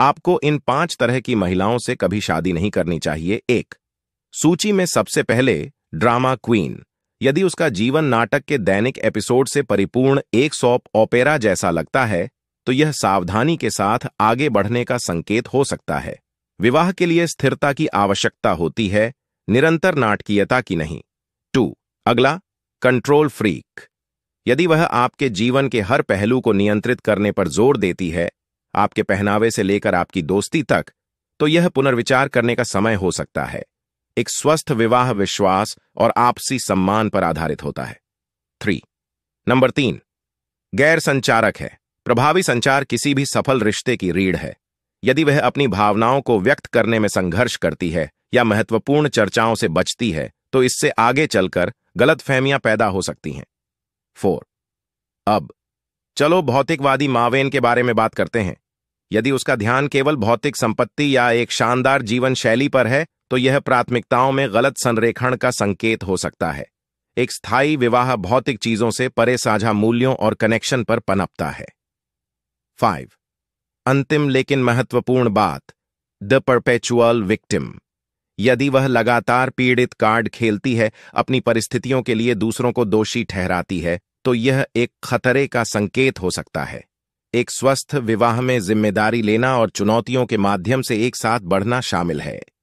आपको इन पांच तरह की महिलाओं से कभी शादी नहीं करनी चाहिए एक सूची में सबसे पहले ड्रामा क्वीन यदि उसका जीवन नाटक के दैनिक एपिसोड से परिपूर्ण एक सौ ओपेरा जैसा लगता है तो यह सावधानी के साथ आगे बढ़ने का संकेत हो सकता है विवाह के लिए स्थिरता की आवश्यकता होती है निरंतर नाटकीयता की नहीं टू अगला कंट्रोल फ्रीक यदि वह आपके जीवन के हर पहलू को नियंत्रित करने पर जोर देती है आपके पहनावे से लेकर आपकी दोस्ती तक तो यह पुनर्विचार करने का समय हो सकता है एक स्वस्थ विवाह विश्वास और आपसी सम्मान पर आधारित होता है थ्री नंबर तीन गैर संचारक है प्रभावी संचार किसी भी सफल रिश्ते की रीढ़ है यदि वह अपनी भावनाओं को व्यक्त करने में संघर्ष करती है या महत्वपूर्ण चर्चाओं से बचती है तो इससे आगे चलकर गलत फहमियां पैदा हो सकती हैं फोर अब चलो भौतिकवादी मावेन के बारे में बात करते हैं यदि उसका ध्यान केवल भौतिक संपत्ति या एक शानदार जीवन शैली पर है तो यह प्राथमिकताओं में गलत संरेखण का संकेत हो सकता है एक स्थायी विवाह भौतिक चीजों से परे साझा मूल्यों और कनेक्शन पर पनपता है फाइव अंतिम लेकिन महत्वपूर्ण बात द परपेचुअल विक्टिम यदि वह लगातार पीड़ित कार्ड खेलती है अपनी परिस्थितियों के लिए दूसरों को दोषी ठहराती है तो यह एक खतरे का संकेत हो सकता है एक स्वस्थ विवाह में जिम्मेदारी लेना और चुनौतियों के माध्यम से एक साथ बढ़ना शामिल है